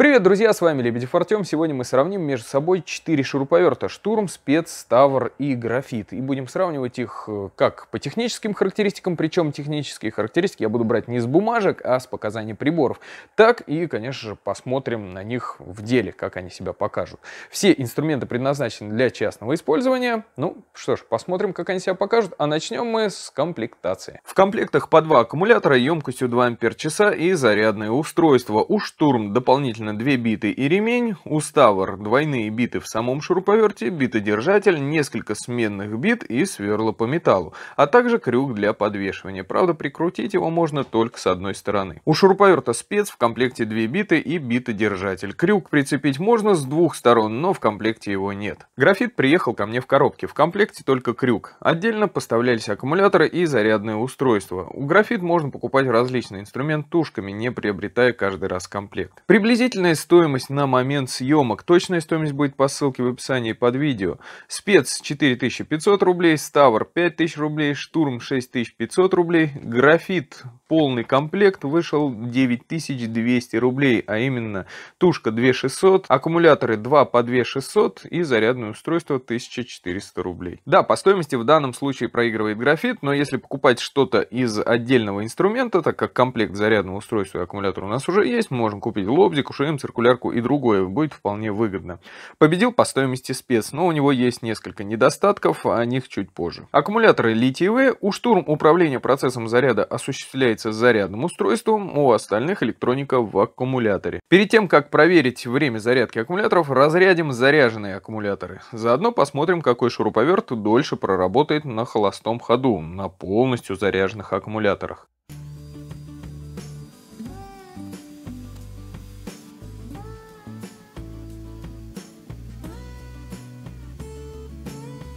Привет, друзья, с вами Лебедев Артем. Сегодня мы сравним между собой четыре шуруповерта Штурм, Спец, Ставр и Графит. И будем сравнивать их э, как по техническим характеристикам, причем технические характеристики я буду брать не с бумажек, а с показаний приборов. Так и, конечно же, посмотрим на них в деле, как они себя покажут. Все инструменты предназначены для частного использования. Ну что ж, посмотрим, как они себя покажут. А начнем мы с комплектации. В комплектах по два аккумулятора емкостью 2 ампер часа и зарядное устройство. У Штурм дополнительно Изначально две биты и ремень, уставор, двойные биты в самом шуруповерте, битодержатель, несколько сменных бит и сверло по металлу, а также крюк для подвешивания. Правда, прикрутить его можно только с одной стороны. У шуруповерта спец в комплекте две биты и битодержатель. Крюк прицепить можно с двух сторон, но в комплекте его нет. Графит приехал ко мне в коробке, в комплекте только крюк. Отдельно поставлялись аккумуляторы и зарядное устройство. У графит можно покупать различные инструменты тушками, не приобретая каждый раз комплект. Приблизительно Приблизительная стоимость на момент съемок. Точная стоимость будет по ссылке в описании под видео. Спец 4500 рублей, Ставр 5000 рублей, Штурм 6500 рублей, Графит полный комплект вышел 9200 рублей, а именно тушка 2600, аккумуляторы 2 по 2600 и зарядное устройство 1400 рублей. Да, по стоимости в данном случае проигрывает графит, но если покупать что-то из отдельного инструмента, так как комплект зарядного устройства и аккумулятора у нас уже есть, можем купить лобзик, ШМ, циркулярку и другое. Будет вполне выгодно. Победил по стоимости спец, но у него есть несколько недостатков, а о них чуть позже. Аккумуляторы литиевые. У штурм управления процессом заряда осуществляется зарядным устройством, у остальных электроника в аккумуляторе. Перед тем, как проверить время зарядки аккумуляторов, разрядим заряженные аккумуляторы. Заодно посмотрим, какой шуруповерт дольше проработает на холостом ходу, на полностью заряженных аккумуляторах.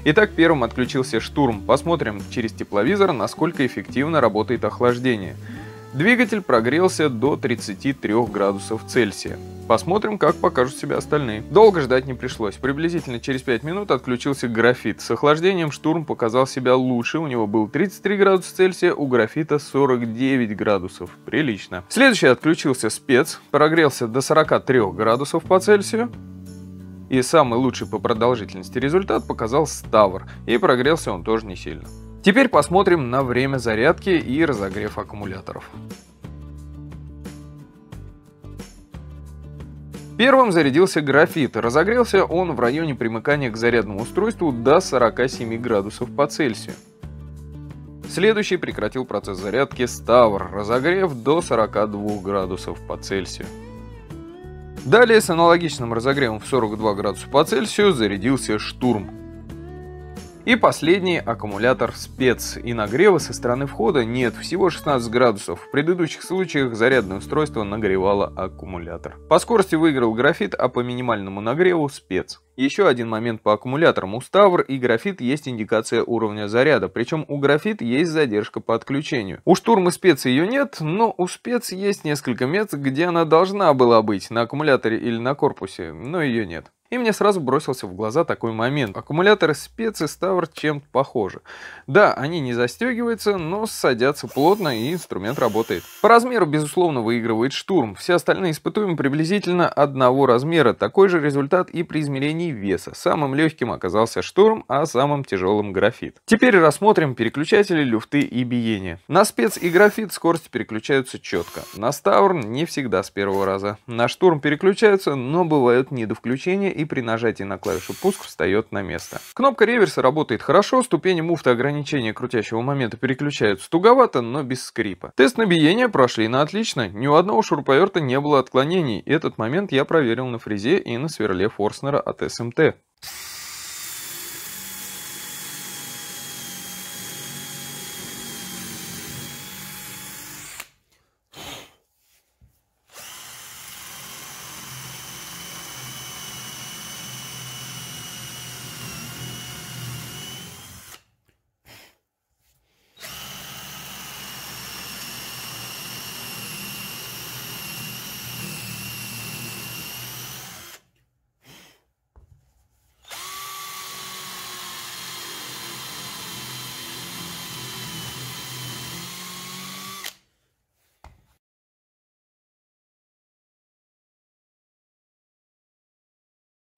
Итак, первым отключился штурм. Посмотрим через тепловизор, насколько эффективно работает охлаждение. Двигатель прогрелся до 33 градусов Цельсия. Посмотрим, как покажут себя остальные. Долго ждать не пришлось. Приблизительно через 5 минут отключился графит. С охлаждением штурм показал себя лучше. У него был 33 градуса Цельсия, у графита 49 градусов. Прилично. Следующий отключился спец. Прогрелся до 43 градусов по Цельсию. И самый лучший по продолжительности результат показал Ставр, и прогрелся он тоже не сильно. Теперь посмотрим на время зарядки и разогрев аккумуляторов. Первым зарядился графит. Разогрелся он в районе примыкания к зарядному устройству до 47 градусов по Цельсию. Следующий прекратил процесс зарядки Ставр, разогрев до 42 градусов по Цельсию. Далее с аналогичным разогревом в 42 градуса по Цельсию зарядился штурм. И последний аккумулятор спец. И нагрева со стороны входа нет, всего 16 градусов. В предыдущих случаях зарядное устройство нагревало аккумулятор. По скорости выиграл графит, а по минимальному нагреву спец. Еще один момент по аккумуляторам. У Ставр и графит есть индикация уровня заряда, причем у графит есть задержка по отключению. У штурма спец ее нет, но у спец есть несколько мест, где она должна была быть, на аккумуляторе или на корпусе, но ее нет. И мне сразу бросился в глаза такой момент. Аккумуляторы спец и Ставр чем-то похожи. Да, они не застегиваются, но садятся плотно и инструмент работает. По размеру, безусловно, выигрывает штурм. Все остальные испытуемы приблизительно одного размера. Такой же результат и при измерении веса. Самым легким оказался штурм, а самым тяжелым графит. Теперь рассмотрим переключатели, люфты и биение. На спец и графит скорости переключаются четко. На Ставр не всегда с первого раза. На штурм переключаются, но бывают недовключения и и при нажатии на клавишу пуск встает на место. Кнопка реверса работает хорошо, ступени муфты ограничения крутящего момента переключаются туговато, но без скрипа. Тест на биение прошли на отлично, ни у одного шуруповерта не было отклонений, этот момент я проверил на фрезе и на сверле Форснера от СМТ.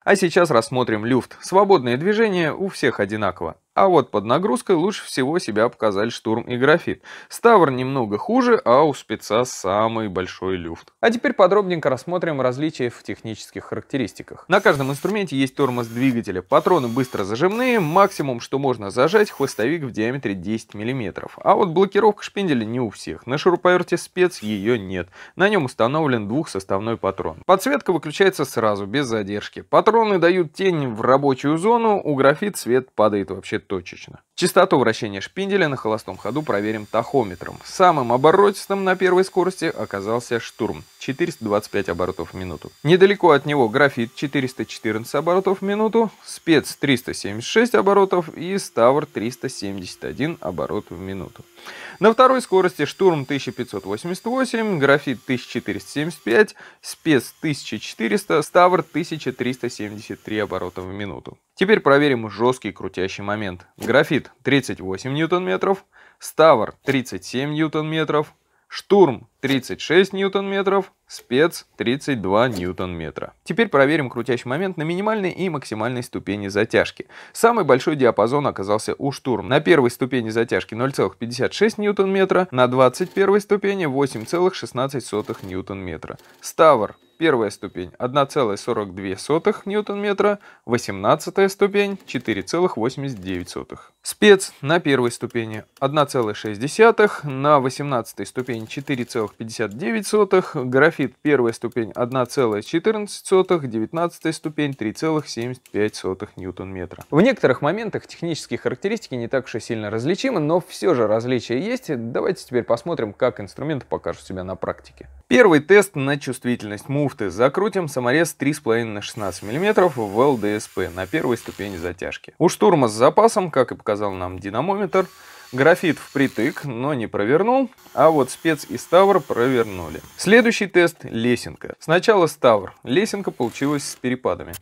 А сейчас рассмотрим люфт. Свободное движение у всех одинаково. А вот под нагрузкой лучше всего себя показали Штурм и Графит. Ставр немного хуже, а у спеца самый большой люфт. А теперь подробненько рассмотрим различия в технических характеристиках. На каждом инструменте есть тормоз двигателя, патроны быстро зажимные, максимум, что можно зажать, хвостовик в диаметре 10 мм. А вот блокировка шпинделя не у всех. На шуруповерте спец ее нет. На нем установлен двухсоставной патрон. Подсветка выключается сразу, без задержки. Патроны дают тень в рабочую зону, у графит свет падает вообще точечно. Частоту вращения шпинделя на холостом ходу проверим тахометром. Самым оборотистым на первой скорости оказался штурм 425 оборотов в минуту. Недалеко от него графит 414 оборотов в минуту, спец 376 оборотов и ставр 371 оборот в минуту. На второй скорости штурм 1588, графит 1475, спец 1400, ставр 1373 оборота в минуту. Теперь проверим жесткий крутящий момент. Графит 38 ньютон-метров, Ставр 37 ньютон-метров, Штурм 36 ньютон-метров, спец 32 ньютон-метра. Теперь проверим крутящий момент на минимальной и максимальной ступени затяжки. Самый большой диапазон оказался у штурм. На первой ступени затяжки 0,56 ньютон-метра, на 21 ступени 8,16 ньютон-метра. Ставр Первая ступень 1,42 ньютон-метра, 18 ступень 4,89. Спец на первой ступени 1,6, на 18 ступень 4,59, графит первая ступень 1,14, 19 ступень 3,75 ньютон-метра. В некоторых моментах технические характеристики не так уж и сильно различимы, но все же различия есть. Давайте теперь посмотрим, как инструменты покажут себя на практике. Первый тест на чувствительность муфты. Закрутим саморез 3,5 на 16 мм в ЛДСП на первой ступени затяжки. У штурма с запасом, как и показал нам динамометр, Графит впритык, но не провернул, а вот спец и ставр провернули. Следующий тест – лесенка. Сначала ставр, лесенка получилась с перепадами.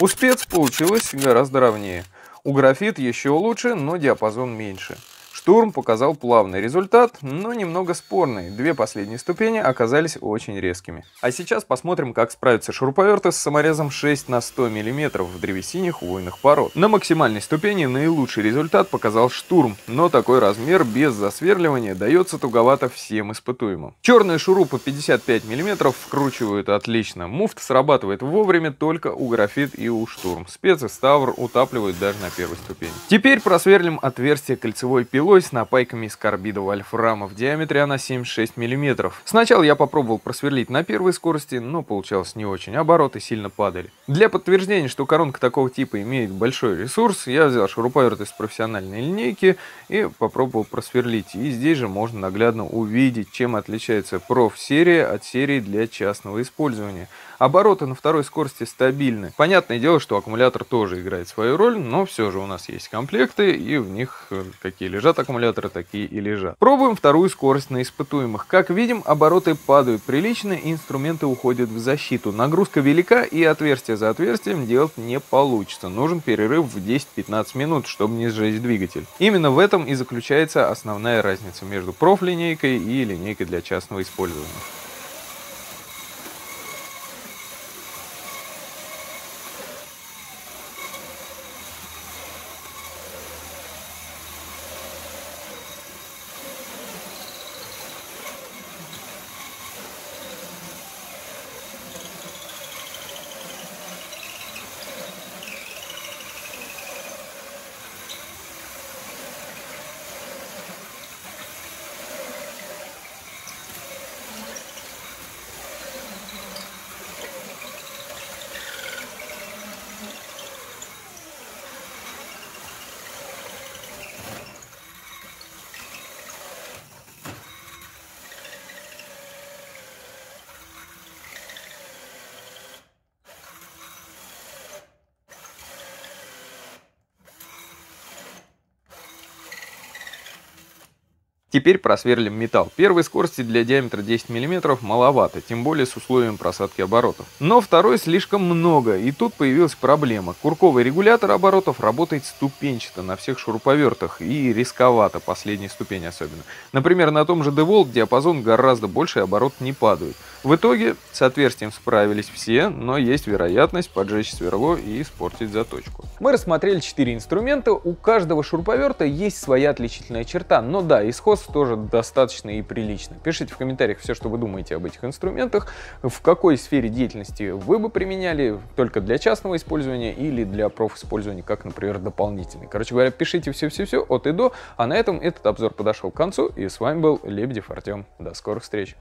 У спец получилось гораздо ровнее. У графит еще лучше, но диапазон меньше. Штурм показал плавный результат, но немного спорный. Две последние ступени оказались очень резкими. А сейчас посмотрим, как справятся шуруповерты с саморезом 6 на 100 мм в древесине хвойных пород. На максимальной ступени наилучший результат показал штурм, но такой размер без засверливания дается туговато всем испытуемым. Черные шурупы 55 мм вкручивают отлично. Муфт срабатывает вовремя только у графит и у штурм. Спец и ставр утапливают даже на первой ступени. Теперь просверлим отверстие кольцевой пилы другой с напайками из карбида вольфрама. В диаметре она 7,6 мм. Сначала я попробовал просверлить на первой скорости, но получалось не очень. Обороты сильно падали. Для подтверждения, что коронка такого типа имеет большой ресурс, я взял шуруповерт из профессиональной линейки и попробовал просверлить. И здесь же можно наглядно увидеть, чем отличается проф-серия от серии для частного использования. Обороты на второй скорости стабильны. Понятное дело, что аккумулятор тоже играет свою роль, но все же у нас есть комплекты, и в них э, какие лежат аккумуляторы, такие и лежат. Пробуем вторую скорость на испытуемых. Как видим, обороты падают прилично, инструменты уходят в защиту. Нагрузка велика, и отверстие за отверстием делать не получится. Нужен перерыв в 10-15 минут, чтобы не сжечь двигатель. Именно в этом и заключается основная разница между профлинейкой и линейкой для частного использования. Теперь просверлим металл. Первой скорости для диаметра 10 мм маловато, тем более с условием просадки оборотов. Но второй слишком много, и тут появилась проблема. Курковый регулятор оборотов работает ступенчато на всех шуруповертах и рисковато, последняя ступень особенно. Например, на том же DeWalt диапазон гораздо больше и оборот не падают. В итоге с отверстием справились все, но есть вероятность поджечь сверло и испортить заточку. Мы рассмотрели 4 инструмента, у каждого шуруповерта есть своя отличительная черта, но да, исход вас тоже достаточно и прилично. Пишите в комментариях все, что вы думаете об этих инструментах, в какой сфере деятельности вы бы применяли, только для частного использования или для профиспользования, как, например, дополнительный. Короче говоря, пишите все-все-все от и до, а на этом этот обзор подошел к концу, и с вами был Лебедев Артем. До скорых встреч!